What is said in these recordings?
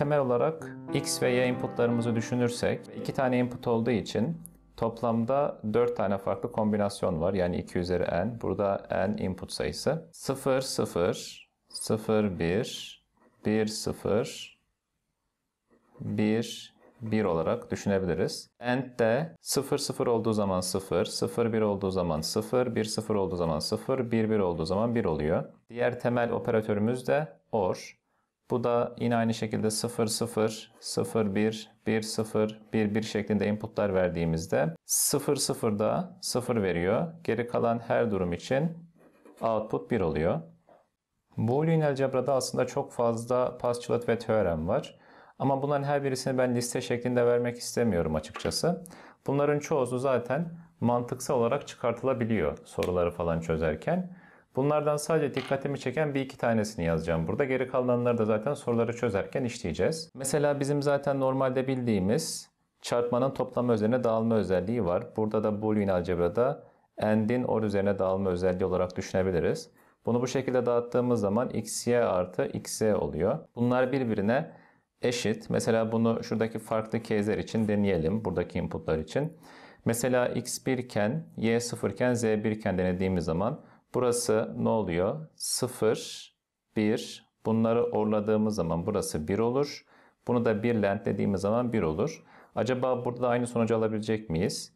temel olarak X ve Y inputlarımızı düşünürsek iki tane input olduğu için Toplamda 4 tane farklı kombinasyon var. Yani 2 üzeri n. Burada n input sayısı. 0, 0, 0, 1, 1, 0, 1, 1 olarak düşünebiliriz. And de 0, 0 olduğu zaman 0, 0, 1 olduğu zaman 0, 1, 0 olduğu zaman 0, 1, 1 olduğu zaman 1 oluyor. Diğer temel operatörümüz de OR. Bu da yine aynı şekilde 0, 0, 0, 1, 1, 0, 1, 1 şeklinde inputlar verdiğimizde 0, 0 da 0 veriyor. Geri kalan her durum için output 1 oluyor. Boolean algebrada aslında çok fazla pasçılık ve teorem var. Ama bunların her birisini ben liste şeklinde vermek istemiyorum açıkçası. Bunların çoğusu zaten mantıksal olarak çıkartılabiliyor soruları falan çözerken. Bunlardan sadece dikkatimi çeken bir iki tanesini yazacağım burada. Geri kalanları da zaten soruları çözerken işleyeceğiz. Mesela bizim zaten normalde bildiğimiz çarpmanın toplama üzerine dağılma özelliği var. Burada da Boolean algebrada end'in or üzerine dağılma özelliği olarak düşünebiliriz. Bunu bu şekilde dağıttığımız zaman xy artı xz oluyor. Bunlar birbirine eşit. Mesela bunu şuradaki farklı kezler için deneyelim. Buradaki inputlar için. Mesela x1 iken, y0 iken, z1 iken denediğimiz zaman Burası ne oluyor? 0, 1. Bunları orladığımız zaman burası 1 olur. Bunu da 1 lentlediğimiz zaman 1 olur. Acaba burada da aynı sonucu alabilecek miyiz?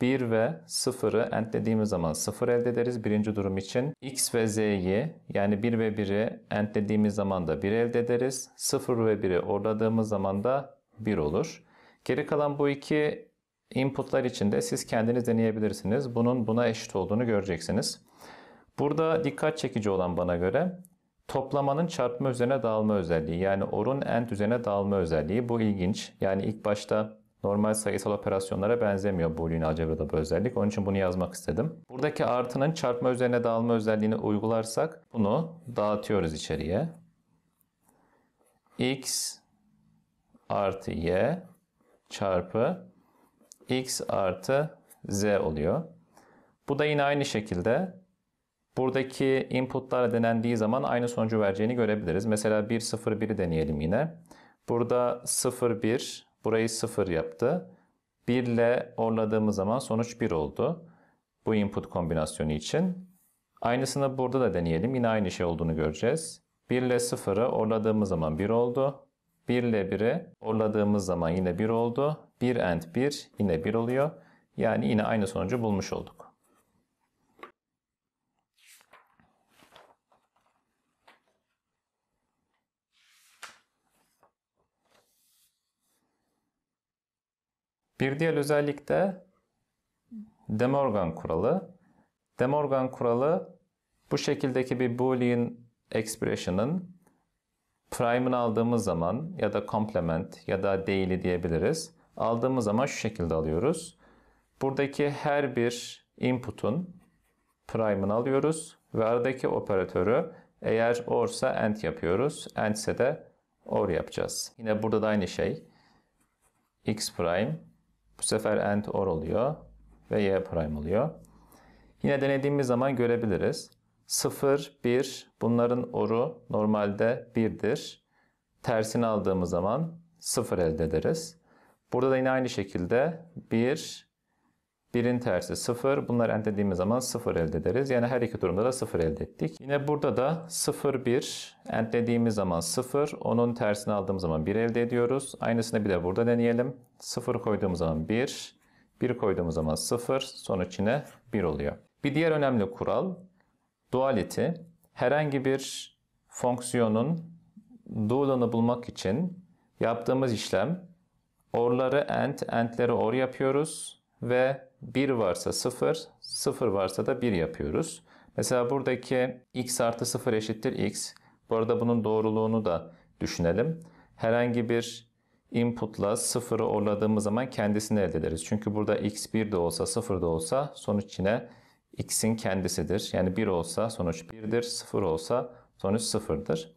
1 ve 0'ı entlediğimiz zaman 0 elde ederiz birinci durum için. X ve Z'yi yani 1 ve 1'i entlediğimiz zaman da 1 elde ederiz. 0 ve 1'i orladığımız zaman da 1 olur. Geri kalan bu iki inputlar için de siz kendiniz deneyebilirsiniz. Bunun buna eşit olduğunu göreceksiniz. Burada dikkat çekici olan bana göre toplamanın çarpma üzerine dağılma özelliği yani orun end üzerine dağılma özelliği bu ilginç. Yani ilk başta normal sayısal operasyonlara benzemiyor Boolean algebrada bu özellik. Onun için bunu yazmak istedim. Buradaki artının çarpma üzerine dağılma özelliğini uygularsak bunu dağıtıyoruz içeriye. x artı y çarpı x artı z oluyor. Bu da yine aynı şekilde Buradaki inputlar denendiği zaman aynı sonucu vereceğini görebiliriz. Mesela 1 0 1'i deneyelim yine. Burada 0 1 burayı 0 yaptı. 1 ile orladığımız zaman sonuç 1 oldu. Bu input kombinasyonu için. Aynısını burada da deneyelim. Yine aynı şey olduğunu göreceğiz. 1 ile 0'ı orladığımız zaman 1 oldu. 1 ile 1'i orladığımız zaman yine 1 oldu. 1 and 1 yine 1 oluyor. Yani yine aynı sonucu bulmuş olduk. Bir diğer özellik de De Morgan kuralı. De Morgan kuralı bu şekildeki bir Boolean expression'ın prime'ını aldığımız zaman ya da complement ya da değili diyebiliriz. Aldığımız zaman şu şekilde alıyoruz. Buradaki her bir input'un prime'ını alıyoruz ve aradaki operatörü eğer orsa and yapıyoruz. and ise de or yapacağız. Yine burada da aynı şey. x prime bu sefer and or oluyor ve y prime oluyor. Yine denediğimiz zaman görebiliriz. 0, 1 bunların oru normalde 1'dir. Tersini aldığımız zaman 0 elde ederiz. Burada da yine aynı şekilde 1, 1'in tersi 0. Bunları elde dediğimiz zaman 0 elde ederiz. Yani her iki durumda da 0 elde ettik. Yine burada da 0, 1 elde dediğimiz zaman 0. Onun tersini aldığımız zaman 1 elde ediyoruz. Aynısını bir de burada deneyelim. 0 koyduğumuz zaman 1, 1 koyduğumuz zaman 0, sonuç yine 1 oluyor. Bir diğer önemli kural duality. Herhangi bir fonksiyonun dualını bulmak için yaptığımız işlem orları and, andleri or yapıyoruz ve 1 varsa 0, 0 varsa da 1 yapıyoruz. Mesela buradaki x artı 0 eşittir x. Bu arada bunun doğruluğunu da düşünelim. Herhangi bir input'la 0'ı orladığımız zaman kendisini elde ederiz. Çünkü burada x1 de olsa 0 da olsa sonuç yine x'in kendisidir. Yani 1 olsa sonuç 1'dir, 0 olsa sonuç 0'dır.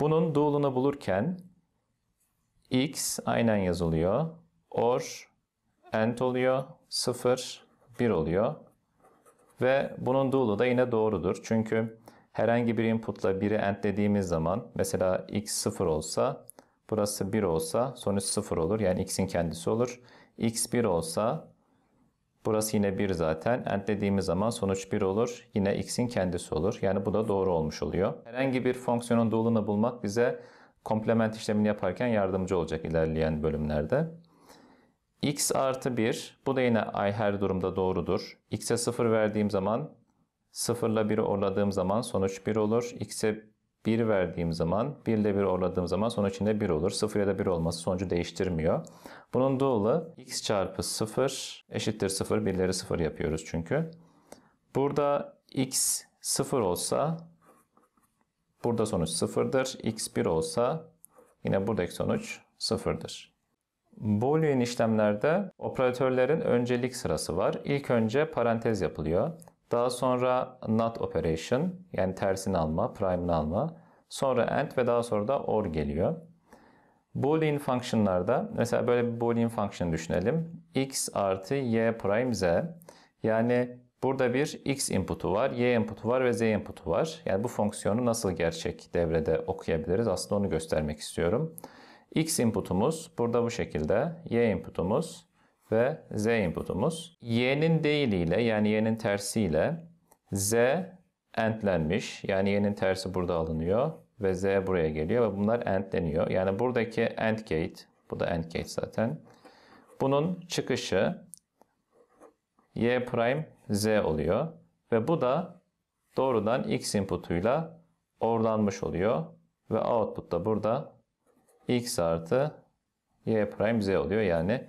Bunun doğulunu bulurken x aynen yazılıyor. Or end oluyor. 0, 1 oluyor. Ve bunun doğulu da yine doğrudur. Çünkü herhangi bir inputla 1'i biri dediğimiz zaman mesela x 0 olsa Burası 1 olsa sonuç 0 olur. Yani x'in kendisi olur. x 1 olsa burası yine 1 zaten. End dediğimiz zaman sonuç 1 olur. Yine x'in kendisi olur. Yani bu da doğru olmuş oluyor. Herhangi bir fonksiyonun doğalını bulmak bize komplement işlemini yaparken yardımcı olacak ilerleyen bölümlerde. x artı 1 bu da yine ay her durumda doğrudur. x'e 0 verdiğim zaman 0 ile 1'i orladığım zaman sonuç 1 olur. x'e 1 verdiğim zaman 1 ile 1 orladığım zaman sonuç içinde 1 olur. 0 ya da 1 olması sonucu değiştirmiyor. Bunun doğulu x çarpı 0 eşittir 0. Birleri 0 yapıyoruz çünkü. Burada x 0 olsa burada sonuç 0'dır. x 1 olsa yine buradaki sonuç 0'dır. Boolean işlemlerde operatörlerin öncelik sırası var. İlk önce parantez yapılıyor. Daha sonra not operation yani tersini alma, prime'ını alma. Sonra and ve daha sonra da or geliyor. Boolean function'larda mesela böyle bir boolean function düşünelim. x artı y prime z. Yani burada bir x input'u var, y input'u var ve z input'u var. Yani bu fonksiyonu nasıl gerçek devrede okuyabiliriz aslında onu göstermek istiyorum. x input'umuz burada bu şekilde, y input'umuz ve z inputumuz. y'nin değiliyle yani y'nin tersiyle z entlenmiş. Yani y'nin tersi burada alınıyor ve z buraya geliyor ve bunlar entleniyor. Yani buradaki end gate, bu da end gate zaten. Bunun çıkışı y prime z oluyor ve bu da doğrudan x inputuyla orlanmış oluyor ve output da burada x artı y prime z oluyor. Yani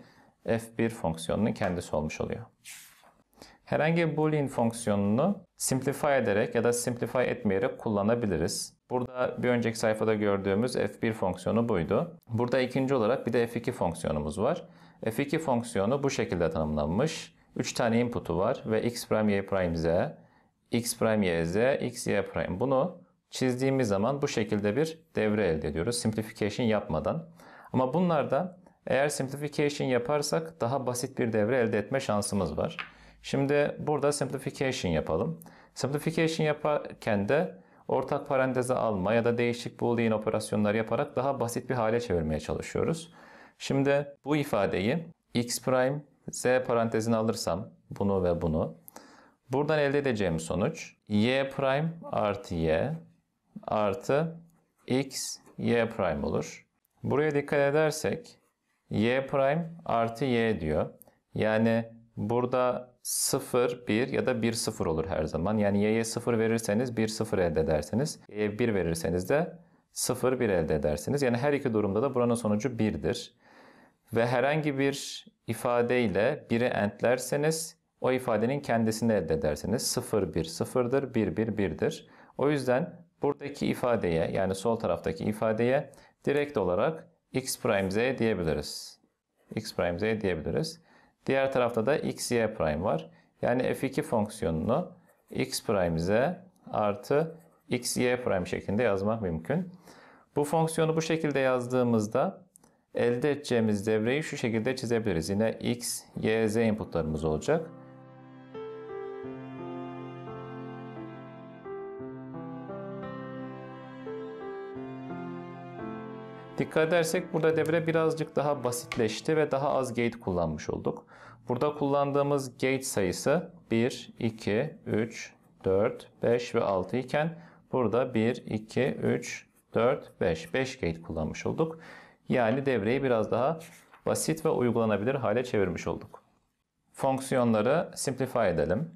f1 fonksiyonunun kendisi olmuş oluyor. Herhangi bir boolean fonksiyonunu simplify ederek ya da simplify etmeyerek kullanabiliriz. Burada bir önceki sayfada gördüğümüz f1 fonksiyonu buydu. Burada ikinci olarak bir de f2 fonksiyonumuz var. f2 fonksiyonu bu şekilde tanımlanmış. 3 tane input'u var ve x prime y prime z, x prime y z, x y prime. Bunu çizdiğimiz zaman bu şekilde bir devre elde ediyoruz. Simplification yapmadan. Ama bunlarda eğer simplification yaparsak daha basit bir devre elde etme şansımız var. Şimdi burada simplification yapalım. Simplification yaparken de ortak paranteze alma ya da değişik boolean operasyonlar yaparak daha basit bir hale çevirmeye çalışıyoruz. Şimdi bu ifadeyi x prime z parantezine alırsam bunu ve bunu buradan elde edeceğim sonuç y prime artı y artı x y prime olur. Buraya dikkat edersek y prime artı y diyor. Yani burada 0, 1 ya da 1, 0 olur her zaman. Yani y'ye 0 verirseniz 1, 0 elde edersiniz. y'ye 1 verirseniz de 0, 1 elde edersiniz. Yani her iki durumda da buranın sonucu 1'dir. Ve herhangi bir ifadeyle 1'i entlerseniz o ifadenin kendisini elde edersiniz. 0, 1, 0'dır, 1, 1, 1'dir. O yüzden buradaki ifadeye yani sol taraftaki ifadeye direkt olarak x prime z diyebiliriz. x prime z diyebiliriz. Diğer tarafta da x y prime var. Yani f2 fonksiyonunu x prime z artı x y prime şeklinde yazmak mümkün. Bu fonksiyonu bu şekilde yazdığımızda elde edeceğimiz devreyi şu şekilde çizebiliriz. Yine x, y, z inputlarımız olacak. Dikkat edersek burada devre birazcık daha basitleşti ve daha az gate kullanmış olduk. Burada kullandığımız gate sayısı 1, 2, 3, 4, 5 ve 6 iken burada 1, 2, 3, 4, 5. 5 gate kullanmış olduk. Yani devreyi biraz daha basit ve uygulanabilir hale çevirmiş olduk. Fonksiyonları simplify edelim.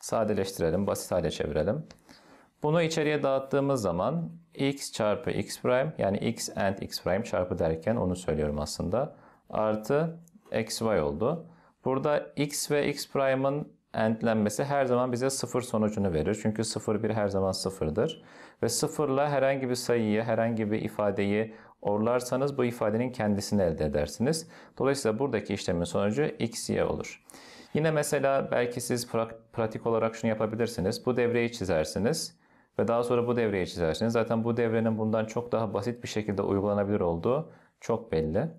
Sadeleştirelim, basit hale çevirelim. Bunu içeriye dağıttığımız zaman x çarpı x prime yani x and x prime çarpı derken onu söylüyorum aslında. Artı xy oldu. Burada x ve x prime'ın entlenmesi her zaman bize sıfır sonucunu verir. Çünkü sıfır bir her zaman sıfırdır. Ve sıfırla herhangi bir sayıyı, herhangi bir ifadeyi orlarsanız bu ifadenin kendisini elde edersiniz. Dolayısıyla buradaki işlemin sonucu x, y olur. Yine mesela belki siz pratik olarak şunu yapabilirsiniz. Bu devreyi çizersiniz. Ve daha sonra bu devreyi çizersiniz. Zaten bu devrenin bundan çok daha basit bir şekilde uygulanabilir olduğu çok belli.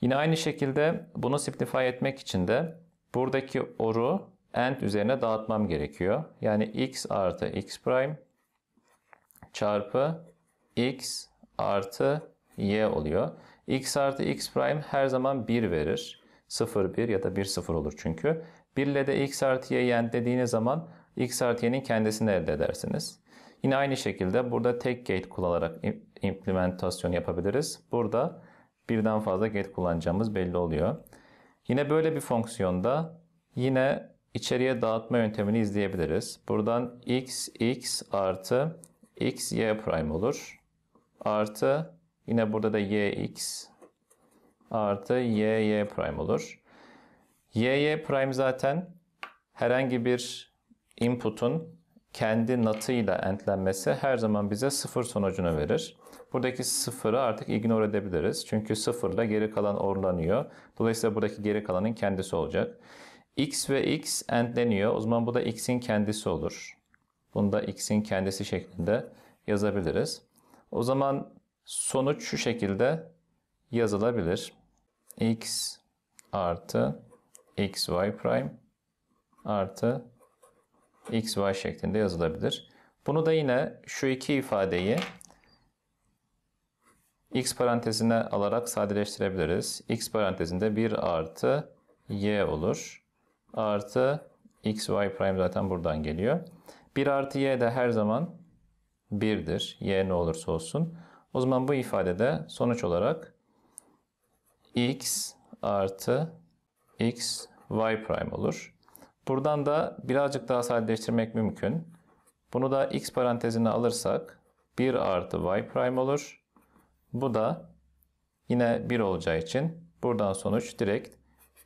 Yine aynı şekilde bunu simplify etmek için de buradaki oru end üzerine dağıtmam gerekiyor. Yani x artı x prime çarpı x artı y oluyor. x artı x prime her zaman 1 verir. 0, 1 ya da 1, 0 olur çünkü. 1 ile de x artı y'yi dediğiniz zaman x artı y'nin kendisini elde edersiniz. Yine aynı şekilde burada tek gate kullanarak implementasyon yapabiliriz. Burada birden fazla gate kullanacağımız belli oluyor. Yine böyle bir fonksiyonda yine içeriye dağıtma yöntemini izleyebiliriz. Buradan x x artı x y prime olur. Artı yine burada da y x artı y y prime olur. y y prime zaten herhangi bir input'un kendi natıyla entlenmesi her zaman bize sıfır sonucunu verir. Buradaki sıfırı artık ignore edebiliriz. Çünkü sıfırla geri kalan orlanıyor. Dolayısıyla buradaki geri kalanın kendisi olacak. X ve X entleniyor. O zaman bu da X'in kendisi olur. Bunu da X'in kendisi şeklinde yazabiliriz. O zaman sonuç şu şekilde yazılabilir. X artı XY prime artı x, y şeklinde yazılabilir. Bunu da yine şu iki ifadeyi x parantezine alarak sadeleştirebiliriz. x parantezinde 1 artı y olur. Artı x, y prime zaten buradan geliyor. 1 artı y de her zaman 1'dir. y ne olursa olsun. O zaman bu ifadede sonuç olarak x artı x y prime olur. Buradan da birazcık daha sadeleştirmek mümkün. Bunu da x parantezine alırsak 1 artı y prime olur. Bu da yine 1 olacağı için buradan sonuç direkt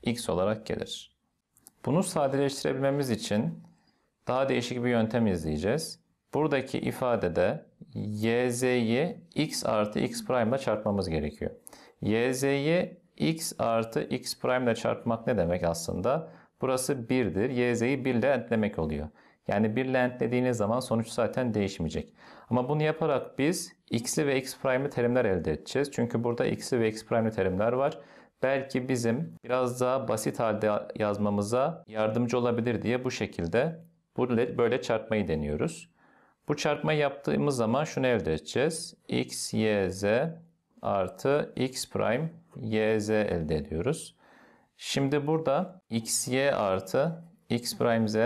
x olarak gelir. Bunu sadeleştirebilmemiz için daha değişik bir yöntem izleyeceğiz. Buradaki ifadede yz'yi x artı x prime ile çarpmamız gerekiyor. yz'yi x artı x prime ile çarpmak ne demek aslında? Burası 1'dir. YZ'yi 1 ile entlemek oluyor. Yani 1 ile entlediğiniz zaman sonuç zaten değişmeyecek. Ama bunu yaparak biz x'li ve x prime'li terimler elde edeceğiz. Çünkü burada x'li ve x prime'li terimler var. Belki bizim biraz daha basit halde yazmamıza yardımcı olabilir diye bu şekilde böyle çarpmayı deniyoruz. Bu çarpmayı yaptığımız zaman şunu elde edeceğiz. x, y, z artı x prime, y, z elde ediyoruz. Şimdi burada x, y artı x prime z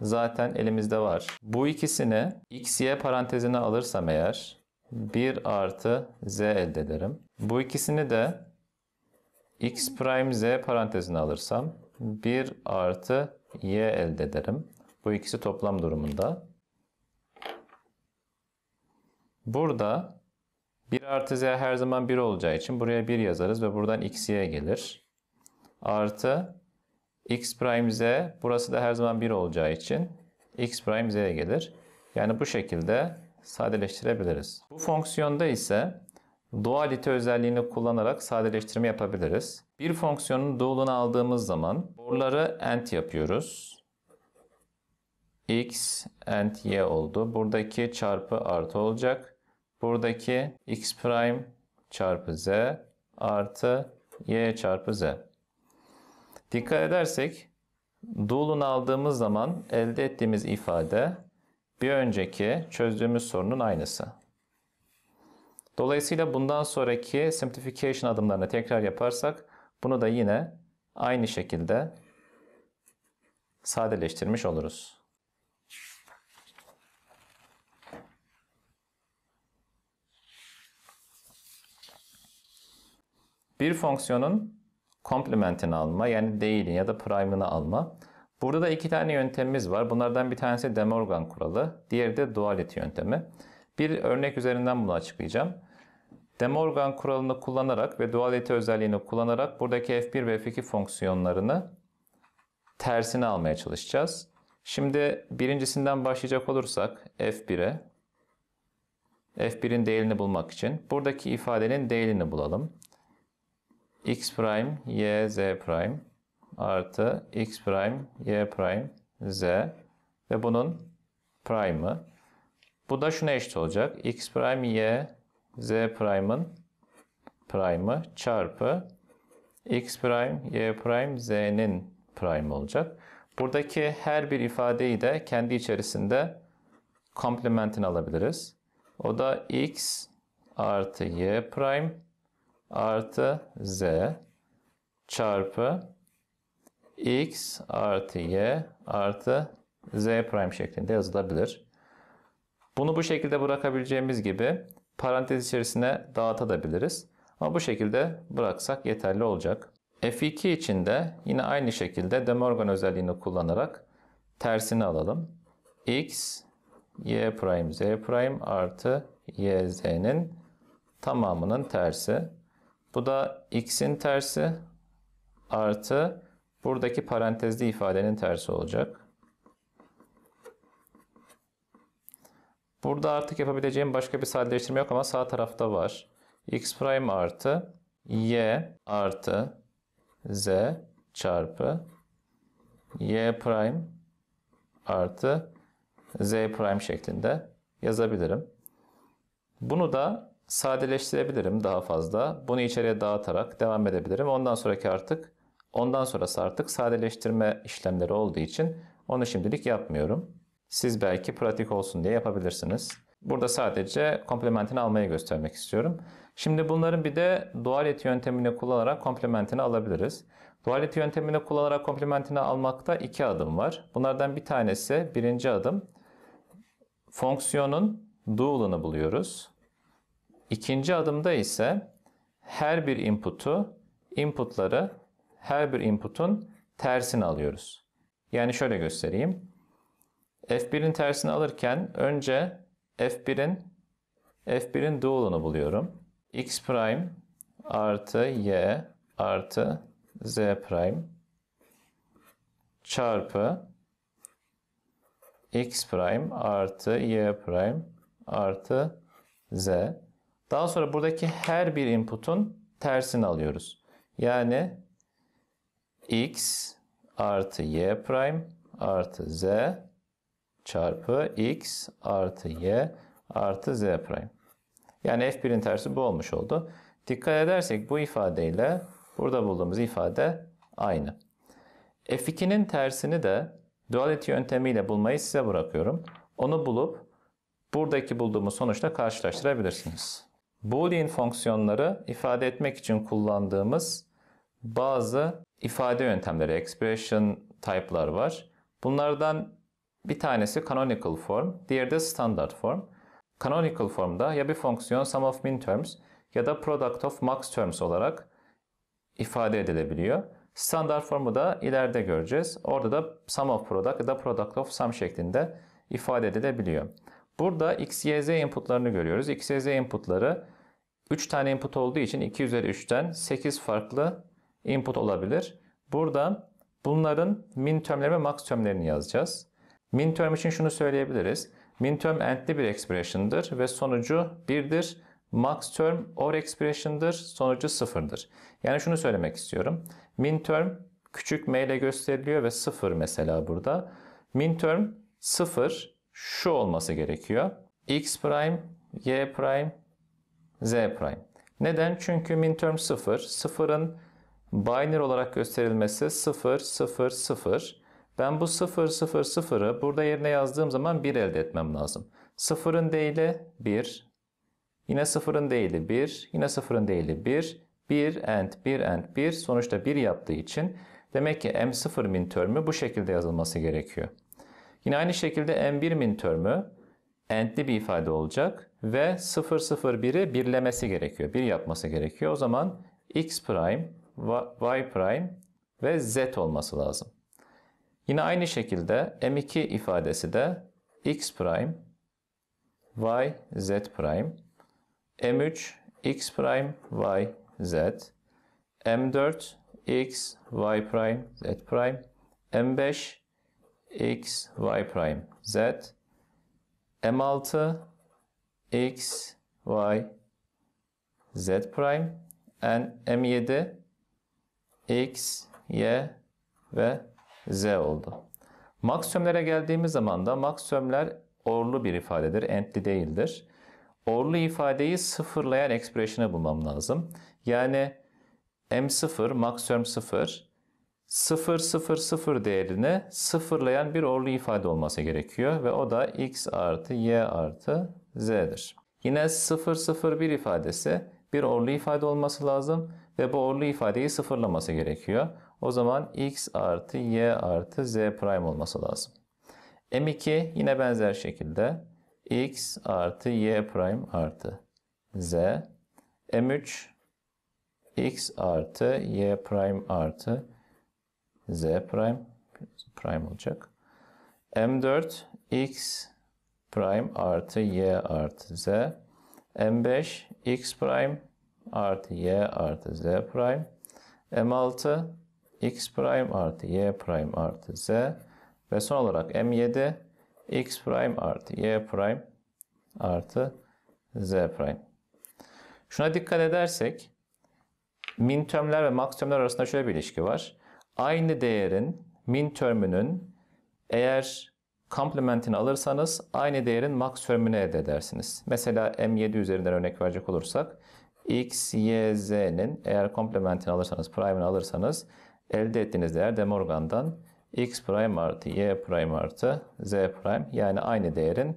zaten elimizde var. Bu ikisini x, y parantezine alırsam eğer 1 artı z elde ederim. Bu ikisini de x prime z parantezine alırsam 1 artı y elde ederim. Bu ikisi toplam durumunda. Burada 1 artı z her zaman 1 olacağı için buraya 1 yazarız ve buradan x y gelir artı x prime z burası da her zaman 1 olacağı için x prime z'ye gelir. Yani bu şekilde sadeleştirebiliriz. Bu fonksiyonda ise dualite özelliğini kullanarak sadeleştirme yapabiliriz. Bir fonksiyonun dualını aldığımız zaman borları ent yapıyoruz. x ent y oldu. Buradaki çarpı artı olacak. Buradaki x prime çarpı z artı y çarpı z. Dikkat edersek dolun aldığımız zaman elde ettiğimiz ifade bir önceki çözdüğümüz sorunun aynısı. Dolayısıyla bundan sonraki simplification adımlarını tekrar yaparsak bunu da yine aynı şekilde sadeleştirmiş oluruz. Bir fonksiyonun komplementini alma yani değilin ya da prime'ını alma. Burada da iki tane yöntemimiz var. Bunlardan bir tanesi De Morgan kuralı, diğeri de duality yöntemi. Bir örnek üzerinden bunu açıklayacağım. De Morgan kuralını kullanarak ve duality özelliğini kullanarak buradaki f1 ve f2 fonksiyonlarını tersine almaya çalışacağız. Şimdi birincisinden başlayacak olursak f1'e f1'in değerini bulmak için buradaki ifadenin değerini bulalım x prime y z prime artı x prime y prime z ve bunun prime'ı. Bu da şuna eşit olacak. x prime y z prime'ın prime'ı çarpı x prime y prime z'nin prime olacak. Buradaki her bir ifadeyi de kendi içerisinde komplementini alabiliriz. O da x artı y prime artı z çarpı x artı y artı z prime şeklinde yazılabilir. Bunu bu şekilde bırakabileceğimiz gibi parantez içerisine dağıtabiliriz. Ama bu şekilde bıraksak yeterli olacak. F2 için de yine aynı şekilde De Morgan özelliğini kullanarak tersini alalım. x y prime z prime artı y z'nin tamamının tersi. Bu da x'in tersi artı buradaki parantezli ifadenin tersi olacak. Burada artık yapabileceğim başka bir sadeleştirme yok ama sağ tarafta var. x prime artı y artı z çarpı y prime artı z prime şeklinde yazabilirim. Bunu da sadeleştirebilirim daha fazla. Bunu içeriye dağıtarak devam edebilirim. Ondan sonraki artık ondan sonrası artık sadeleştirme işlemleri olduğu için onu şimdilik yapmıyorum. Siz belki pratik olsun diye yapabilirsiniz. Burada sadece komplementini almayı göstermek istiyorum. Şimdi bunların bir de duality yöntemini kullanarak komplementini alabiliriz. Duality yöntemini kullanarak komplementini almakta iki adım var. Bunlardan bir tanesi birinci adım. Fonksiyonun dual'ını buluyoruz. İkinci adımda ise her bir input'u, input'ları her bir input'un tersini alıyoruz. Yani şöyle göstereyim. F1'in tersini alırken önce F1'in F1'in dual'ını buluyorum. X prime artı Y artı Z prime çarpı X prime artı Y prime artı Z daha sonra buradaki her bir input'un tersini alıyoruz. Yani x artı y prime artı z çarpı x artı y artı z prime. Yani f1'in tersi bu olmuş oldu. Dikkat edersek bu ifadeyle burada bulduğumuz ifade aynı. f2'nin tersini de duality yöntemiyle bulmayı size bırakıyorum. Onu bulup buradaki bulduğumuz sonuçla karşılaştırabilirsiniz. Boolean fonksiyonları ifade etmek için kullandığımız bazı ifade yöntemleri, expression type'lar var. Bunlardan bir tanesi canonical form, diğeri de standard form. Canonical formda ya bir fonksiyon sum of min terms ya da product of max terms olarak ifade edilebiliyor. Standard formu da ileride göreceğiz. Orada da sum of product ya da product of sum şeklinde ifade edilebiliyor. Burada x, y, z inputlarını görüyoruz. x, y, z inputları 3 tane input olduğu için 2 üzeri 3'ten 8 farklı input olabilir. Burada bunların min termleri ve max termlerini yazacağız. Min term için şunu söyleyebiliriz. Min term endli bir expression'dır ve sonucu 1'dir. Max term or expression'dır, sonucu 0'dır. Yani şunu söylemek istiyorum. Min term küçük m ile gösteriliyor ve 0 mesela burada. Min term 0 şu olması gerekiyor. X prime, Y prime, Z prime. Neden? Çünkü minterm 0. 0'ın binary olarak gösterilmesi 0, 0, 0. Ben bu 0, 0, 0'ı burada yerine yazdığım zaman 1 elde etmem lazım. 0'ın değili 1, yine 0'ın değili 1, yine 0'ın değili 1, 1 and 1 and 1 sonuçta 1 yaptığı için demek ki M0 min term'i bu şekilde yazılması gerekiyor. Yine aynı şekilde M1 min term'ü endli bir ifade olacak ve 001'i birlemesi gerekiyor. Bir yapması gerekiyor. O zaman x prime, y prime ve z olması lazım. Yine aynı şekilde M2 ifadesi de x prime, y, z prime, M3, x prime, y, z, M4, x, y prime, z prime, M5, x y prime z m6 x y z prime and m7 x y ve z oldu. Maksimumlara geldiğimiz zaman da maksimumlar orlu bir ifadedir, entli değildir. Orlu ifadeyi sıfırlayan expression'ı bulmam lazım. Yani m0 maksimum 0 000 değerini sıfırlayan bir orlu ifade olması gerekiyor ve o da x artı y artı z'dir. Yine 001 ifadesi bir orlu ifade olması lazım ve bu orlu ifadeyi sıfırlaması gerekiyor. O zaman x artı y artı z prime olması lazım. M2 yine benzer şekilde x artı y prime artı z. M3 x artı y prime artı z prime prime olacak. M4 x prime artı y artı z. M5 x prime artı y artı z prime. M6 x prime artı y prime artı z. Ve son olarak M7 x prime artı y prime artı z prime. Şuna dikkat edersek min tömler ve max tömler arasında şöyle bir ilişki var aynı değerin min terminin eğer komplementini alırsanız aynı değerin max termünü elde edersiniz. Mesela M7 üzerinden örnek verecek olursak X, Y, Z'nin eğer komplementini alırsanız, prime'ini alırsanız elde ettiğiniz değer de Morgan'dan X prime artı Y prime artı Z prime yani aynı değerin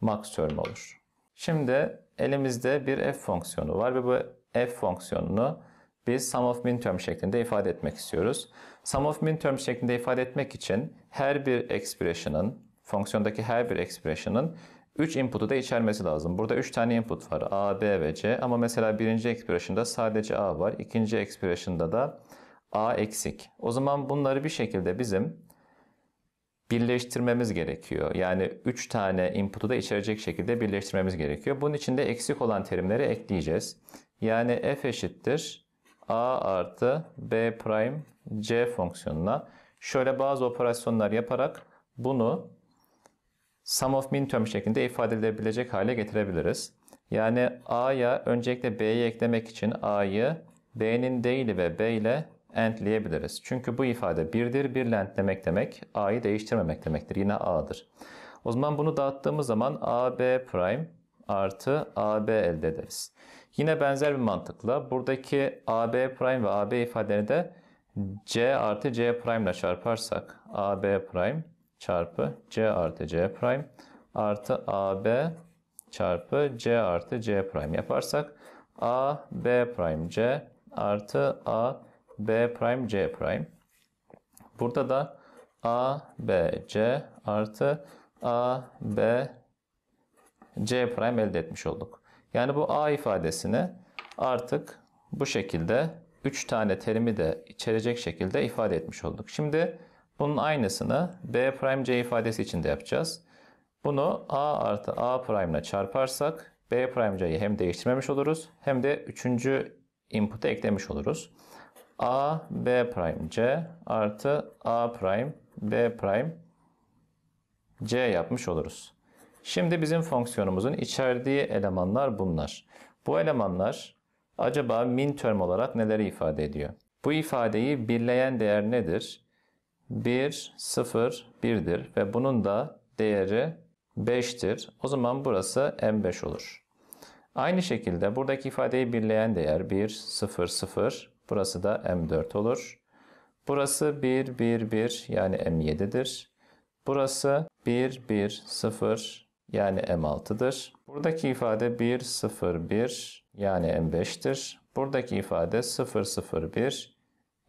max term olur. Şimdi elimizde bir f fonksiyonu var ve bu f fonksiyonunu biz sum of min term şeklinde ifade etmek istiyoruz. Sum of min term şeklinde ifade etmek için her bir expression'ın, fonksiyondaki her bir expression'ın 3 input'u da içermesi lazım. Burada 3 tane input var. A, B ve C. Ama mesela birinci expression'da sadece A var. ikinci expression'da da A eksik. O zaman bunları bir şekilde bizim birleştirmemiz gerekiyor. Yani 3 tane input'u da içerecek şekilde birleştirmemiz gerekiyor. Bunun için de eksik olan terimleri ekleyeceğiz. Yani f eşittir a artı b prime c fonksiyonuna şöyle bazı operasyonlar yaparak bunu sum of min term şeklinde ifade edilebilecek hale getirebiliriz. Yani a'ya öncelikle b'yi eklemek için a'yı b'nin değili ve b ile entleyebiliriz. Çünkü bu ifade birdir. Bir ile entlemek demek a'yı değiştirmemek demektir. Yine a'dır. O zaman bunu dağıttığımız zaman ab prime artı ab elde ederiz. Yine benzer bir mantıkla buradaki AB prime ve AB ifadelerini de C artı C prime ile çarparsak AB prime çarpı C artı C prime artı AB çarpı C artı C prime yaparsak AB prime C artı AB prime C prime. Burada da ABC artı AB C prime elde etmiş olduk. Yani bu a ifadesini artık bu şekilde 3 tane terimi de içerecek şekilde ifade etmiş olduk. Şimdi bunun aynısını b prime c ifadesi için de yapacağız. Bunu a artı a prime ile çarparsak b prime c'yi hem değiştirmemiş oluruz hem de 3. input'u eklemiş oluruz. a b prime c artı a prime b prime c yapmış oluruz. Şimdi bizim fonksiyonumuzun içerdiği elemanlar bunlar. Bu elemanlar acaba min term olarak neleri ifade ediyor? Bu ifadeyi birleyen değer nedir? 1, 0, 1'dir ve bunun da değeri 5'tir. O zaman burası M5 olur. Aynı şekilde buradaki ifadeyi birleyen değer 1, 0, 0. Burası da M4 olur. Burası 1, 1, 1 yani M7'dir. Burası 1, 1, 0, yani M6'dır. Buradaki ifade 1 0 1 yani M5'tir. Buradaki ifade 0 0 1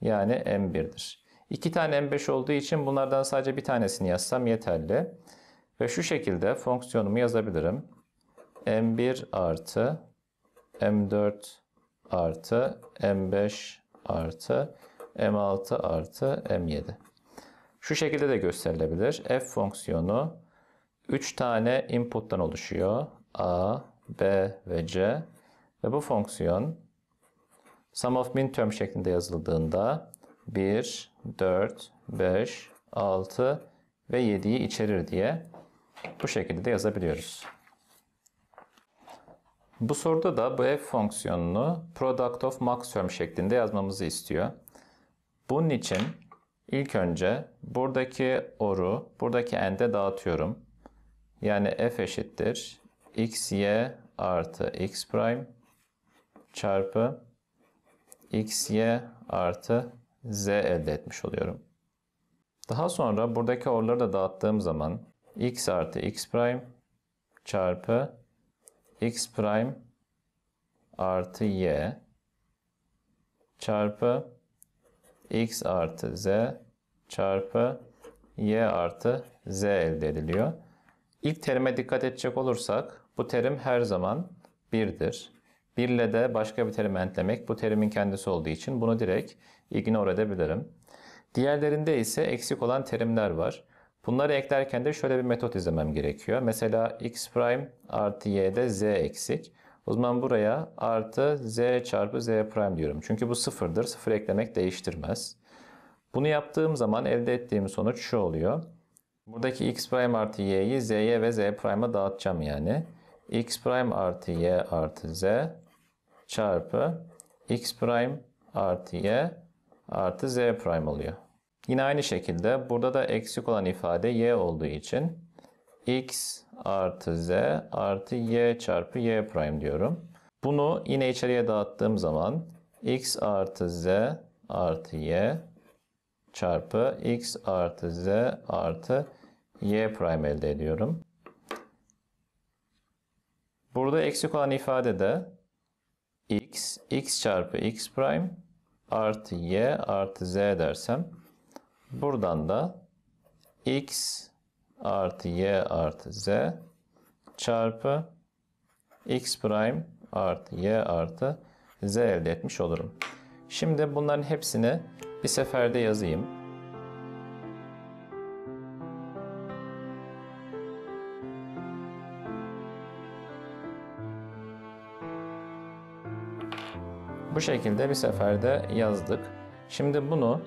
yani M1'dir. İki tane M5 olduğu için bunlardan sadece bir tanesini yazsam yeterli. Ve şu şekilde fonksiyonumu yazabilirim. M1 artı M4 artı M5 artı M6 artı M7. Şu şekilde de gösterilebilir. F fonksiyonu 3 tane input'tan oluşuyor. A, B ve C. Ve bu fonksiyon sum of min term şeklinde yazıldığında 1, 4, 5, 6 ve 7'yi içerir diye bu şekilde de yazabiliyoruz. Bu soruda da bu f fonksiyonunu product of max term şeklinde yazmamızı istiyor. Bunun için ilk önce buradaki or'u buradaki end'e dağıtıyorum. Yani f eşittir x y artı x prime çarpı x y artı z elde etmiş oluyorum. Daha sonra buradaki orları da dağıttığım zaman x artı x prime çarpı x prime artı y çarpı x artı z çarpı y artı z elde ediliyor. İlk terime dikkat edecek olursak bu terim her zaman 1'dir. 1 ile de başka bir terim entlemek bu terimin kendisi olduğu için bunu direkt ignore edebilirim. Diğerlerinde ise eksik olan terimler var. Bunları eklerken de şöyle bir metot izlemem gerekiyor. Mesela x prime artı y'de z eksik. O zaman buraya artı z çarpı z prime diyorum. Çünkü bu sıfırdır. Sıfır eklemek değiştirmez. Bunu yaptığım zaman elde ettiğim sonuç şu oluyor. Buradaki x prime artı y'yi z'ye ve z prime'a dağıtacağım yani. x prime artı y artı z çarpı x prime artı y artı z prime oluyor. Yine aynı şekilde burada da eksik olan ifade y olduğu için x artı z artı y çarpı y prime diyorum. Bunu yine içeriye dağıttığım zaman x artı z artı y çarpı x artı z artı y prime elde ediyorum. Burada eksik olan ifade de x, x çarpı x prime artı y artı z dersem buradan da x artı y artı z çarpı x prime artı y artı z elde etmiş olurum. Şimdi bunların hepsini bir seferde yazayım. Bu şekilde bir seferde yazdık. Şimdi bunu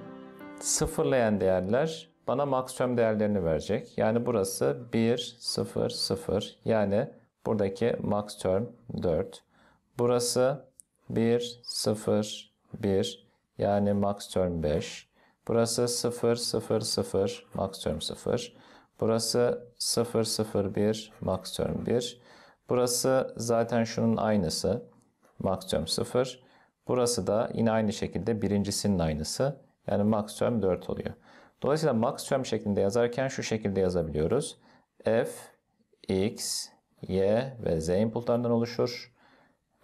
sıfırlayan değerler bana maksimum değerlerini verecek. Yani burası 1, 0, 0. Yani buradaki max term 4. Burası 1, 0, 1. Yani max term 5. Burası 0, 0, 0, max term 0. Burası 0, 0, 1, max term 1. Burası zaten şunun aynısı. Max term 0. Burası da yine aynı şekilde birincisinin aynısı. Yani max term 4 oluyor. Dolayısıyla max term şeklinde yazarken şu şekilde yazabiliyoruz. F, X, Y ve Z impullarından oluşur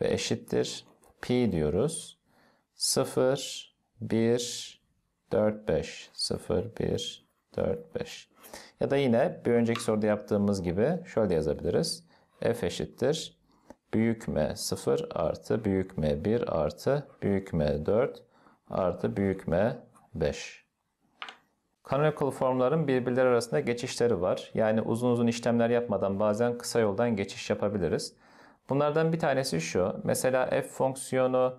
ve eşittir. P diyoruz. 0, 1, 4, 5. 0, 1, 4, 5. Ya da yine bir önceki soruda yaptığımız gibi şöyle yazabiliriz. F eşittir. Büyük M 0 artı büyük M 1 artı büyük M 4 artı büyük M 5. Canonical formların birbirleri arasında geçişleri var. Yani uzun uzun işlemler yapmadan bazen kısa yoldan geçiş yapabiliriz. Bunlardan bir tanesi şu. Mesela f fonksiyonu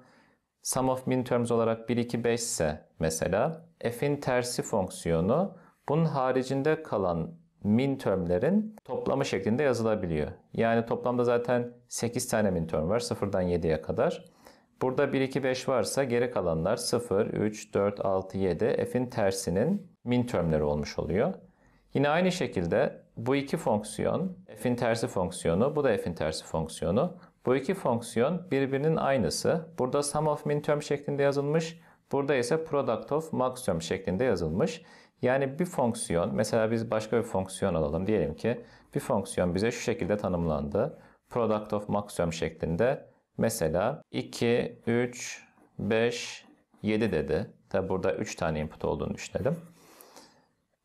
sum of min terms olarak 1, 2, 5 ise mesela f'in tersi fonksiyonu bunun haricinde kalan min termlerin toplamı şeklinde yazılabiliyor. Yani toplamda zaten 8 tane min term var 0'dan 7'ye kadar. Burada 1, 2, 5 varsa geri kalanlar 0, 3, 4, 6, 7 f'in tersinin min termleri olmuş oluyor. Yine aynı şekilde bu iki fonksiyon f'in tersi fonksiyonu bu da f'in tersi fonksiyonu bu iki fonksiyon birbirinin aynısı. Burada sum of min term şeklinde yazılmış. Burada ise product of max term şeklinde yazılmış. Yani bir fonksiyon, mesela biz başka bir fonksiyon alalım. Diyelim ki bir fonksiyon bize şu şekilde tanımlandı. Product of max term şeklinde mesela 2, 3, 5, 7 dedi. Tabi burada 3 tane input olduğunu düşünelim.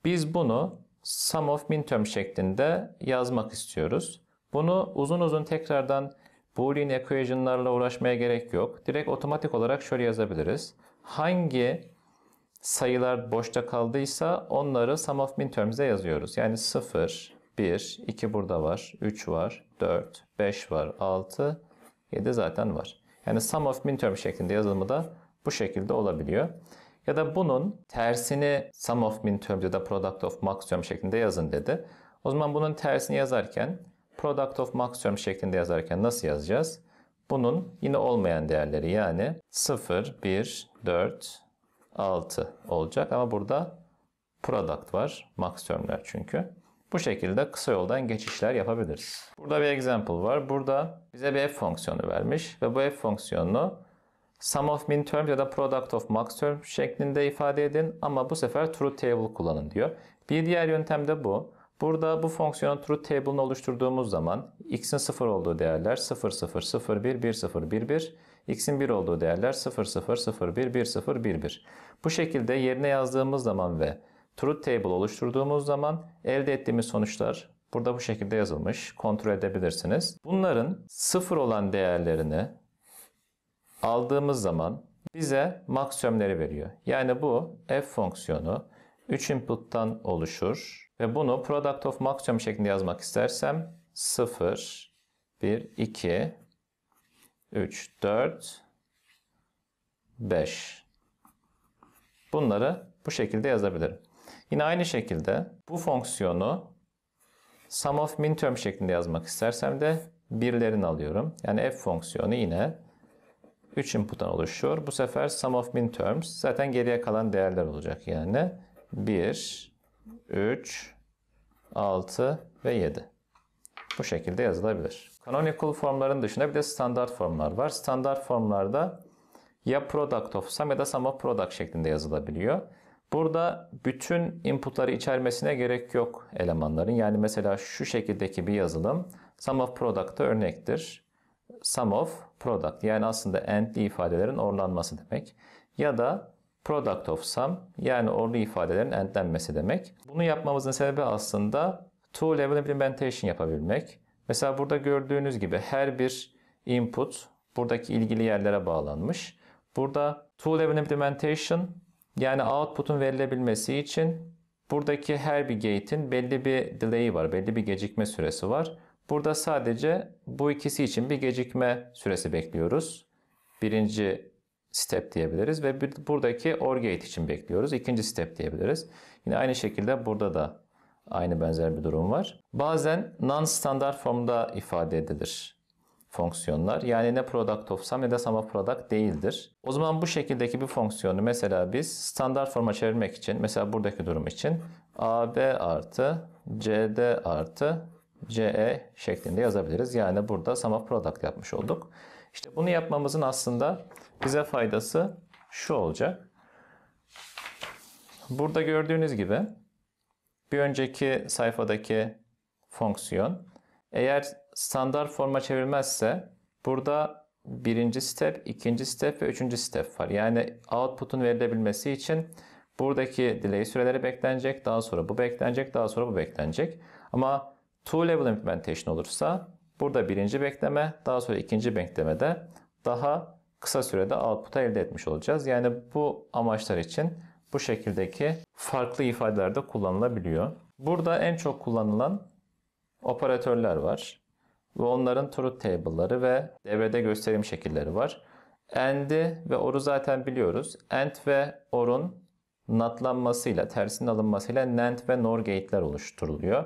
Biz bunu sum of min term şeklinde yazmak istiyoruz. Bunu uzun uzun tekrardan Boolean equation'larla uğraşmaya gerek yok. Direkt otomatik olarak şöyle yazabiliriz. Hangi sayılar boşta kaldıysa onları sum of min terms'e yazıyoruz. Yani 0, 1, 2 burada var, 3 var, 4, 5 var, 6, 7 zaten var. Yani sum of min term şeklinde yazılımı da bu şekilde olabiliyor. Ya da bunun tersini sum of min term ya da product of max şeklinde yazın dedi. O zaman bunun tersini yazarken product of maximum şeklinde yazarken nasıl yazacağız? Bunun yine olmayan değerleri yani 0, 1, 4, 6 olacak. Ama burada product var. Max termler çünkü. Bu şekilde kısa yoldan geçişler yapabiliriz. Burada bir example var. Burada bize bir f fonksiyonu vermiş ve bu f fonksiyonunu sum of min terms ya da product of max term şeklinde ifade edin ama bu sefer truth table kullanın diyor. Bir diğer yöntem de bu. Burada bu fonksiyonu truth table'ını oluşturduğumuz zaman x'in 0 olduğu değerler 0 0 0 1 1 0 1 1, x'in 1 olduğu değerler 0 0 0 1 1 0 1 1. Bu şekilde yerine yazdığımız zaman ve truth table oluşturduğumuz zaman elde ettiğimiz sonuçlar burada bu şekilde yazılmış. Kontrol edebilirsiniz. Bunların 0 olan değerlerini aldığımız zaman bize maksimumları veriyor. Yani bu f fonksiyonu 3 input'tan oluşur ve bunu product of maximum şeklinde yazmak istersem 0, 1, 2, 3, 4, 5. Bunları bu şekilde yazabilirim. Yine aynı şekilde bu fonksiyonu sum of min term şeklinde yazmak istersem de birlerini alıyorum. Yani f fonksiyonu yine 3 input'tan oluşuyor. Bu sefer sum of min terms zaten geriye kalan değerler olacak yani. 1, 3, 6 ve 7. Bu şekilde yazılabilir. Canonical formların dışında bir de standart formlar var. Standart formlarda ya product of sum ya da sum of product şeklinde yazılabiliyor. Burada bütün inputları içermesine gerek yok elemanların. Yani mesela şu şekildeki bir yazılım sum of product'a örnektir. Sum of product yani aslında endli ifadelerin orlanması demek. Ya da product of sum yani orlu ifadelerin endlenmesi demek. Bunu yapmamızın sebebi aslında two level implementation yapabilmek. Mesela burada gördüğünüz gibi her bir input buradaki ilgili yerlere bağlanmış. Burada two level implementation yani output'un verilebilmesi için buradaki her bir gate'in belli bir delay'i var, belli bir gecikme süresi var. Burada sadece bu ikisi için bir gecikme süresi bekliyoruz. Birinci step diyebiliriz ve bir, buradaki OR gate için bekliyoruz. İkinci step diyebiliriz. Yine aynı şekilde burada da aynı benzer bir durum var. Bazen non-standart formda ifade edilir fonksiyonlar. Yani ne product of sum ne de sum of product değildir. O zaman bu şekildeki bir fonksiyonu mesela biz standart forma çevirmek için mesela buradaki durum için AB artı CD artı CE şeklinde yazabiliriz. Yani burada sum of product yapmış olduk. İşte bunu yapmamızın aslında bize faydası şu olacak. Burada gördüğünüz gibi bir önceki sayfadaki fonksiyon eğer standart forma çevirmezse burada birinci step, ikinci step ve üçüncü step var. Yani output'un verilebilmesi için buradaki delay süreleri beklenecek, daha sonra bu beklenecek, daha sonra bu beklenecek. Ama two level implementation olursa burada birinci bekleme, daha sonra ikinci beklemede daha kısa sürede output elde etmiş olacağız. Yani bu amaçlar için bu şekildeki farklı ifadelerde kullanılabiliyor. Burada en çok kullanılan operatörler var ve onların truth table'ları ve devrede gösterim şekilleri var. And'i ve or'u zaten biliyoruz. And ve or'un natlanmasıyla, tersinin alınmasıyla NAND ve NOR gate'ler oluşturuluyor.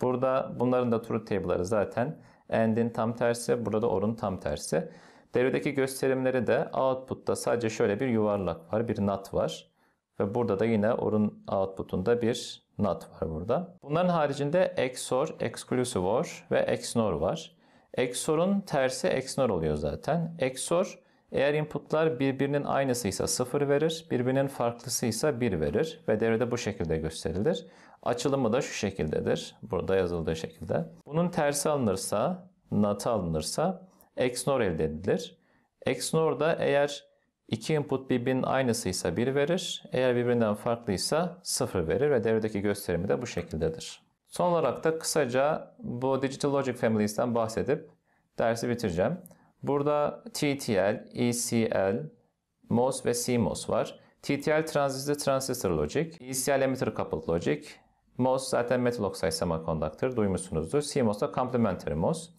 Burada bunların da truth table'ları zaten and'in tam tersi, burada da or'un tam tersi. Devredeki gösterimleri de output'ta sadece şöyle bir yuvarlak var, bir nat var. Ve burada da yine orun output'unda bir not var burada. Bunların haricinde XOR, exclusive OR ve XNOR var. XOR'un tersi XNOR oluyor zaten. XOR eğer inputlar birbirinin aynısıysa 0 verir, birbirinin farklısıysa 1 verir ve devrede bu şekilde gösterilir. Açılımı da şu şekildedir. Burada yazıldığı şekilde. Bunun tersi alınırsa, nat alınırsa XNOR elde edilir. XNOR da eğer iki input birbirinin aynısıysa 1 verir, eğer birbirinden farklıysa 0 verir ve devredeki gösterimi de bu şekildedir. Son olarak da kısaca bu Digital Logic Families'ten bahsedip dersi bitireceğim. Burada TTL, ECL, MOS ve CMOS var. TTL Transistor Transistor Logic, ECL Emitter Coupled Logic, MOS zaten metal oxide semiconductor duymuşsunuzdur. CMOS da complementary MOS.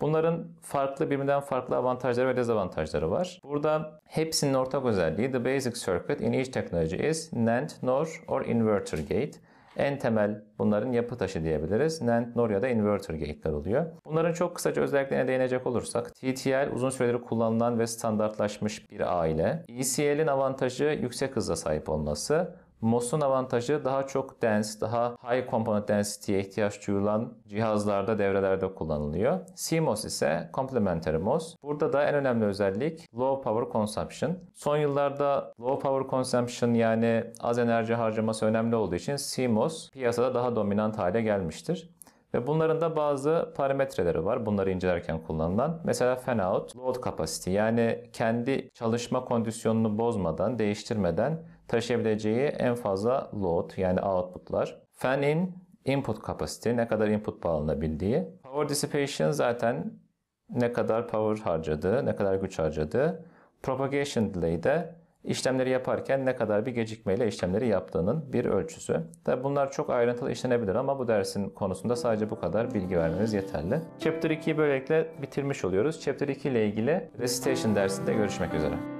Bunların farklı birbirinden farklı avantajları ve dezavantajları var. Burada hepsinin ortak özelliği the basic circuit in each technology is NAND, NOR or inverter gate. En temel bunların yapı taşı diyebiliriz. NAND, NOR ya da inverter gate'ler oluyor. Bunların çok kısaca özelliklerine değinecek olursak TTL uzun süredir kullanılan ve standartlaşmış bir aile. ECL'in avantajı yüksek hızla sahip olması. MOS'un avantajı daha çok dense, daha high component density'ye ihtiyaç duyulan cihazlarda, devrelerde kullanılıyor. CMOS ise complementary MOS. Burada da en önemli özellik low power consumption. Son yıllarda low power consumption yani az enerji harcaması önemli olduğu için CMOS piyasada daha dominant hale gelmiştir. Ve bunların da bazı parametreleri var. Bunları incelerken kullanılan. Mesela fanout, load capacity yani kendi çalışma kondisyonunu bozmadan, değiştirmeden taşıyabileceği en fazla load yani outputlar. Fan in input kapasite ne kadar input bağlanabildiği. Power dissipation zaten ne kadar power harcadığı, ne kadar güç harcadığı. Propagation delay de işlemleri yaparken ne kadar bir gecikmeyle işlemleri yaptığının bir ölçüsü. Tabi bunlar çok ayrıntılı işlenebilir ama bu dersin konusunda sadece bu kadar bilgi vermeniz yeterli. Chapter 2'yi böylelikle bitirmiş oluyoruz. Chapter 2 ile ilgili Recitation dersinde görüşmek üzere.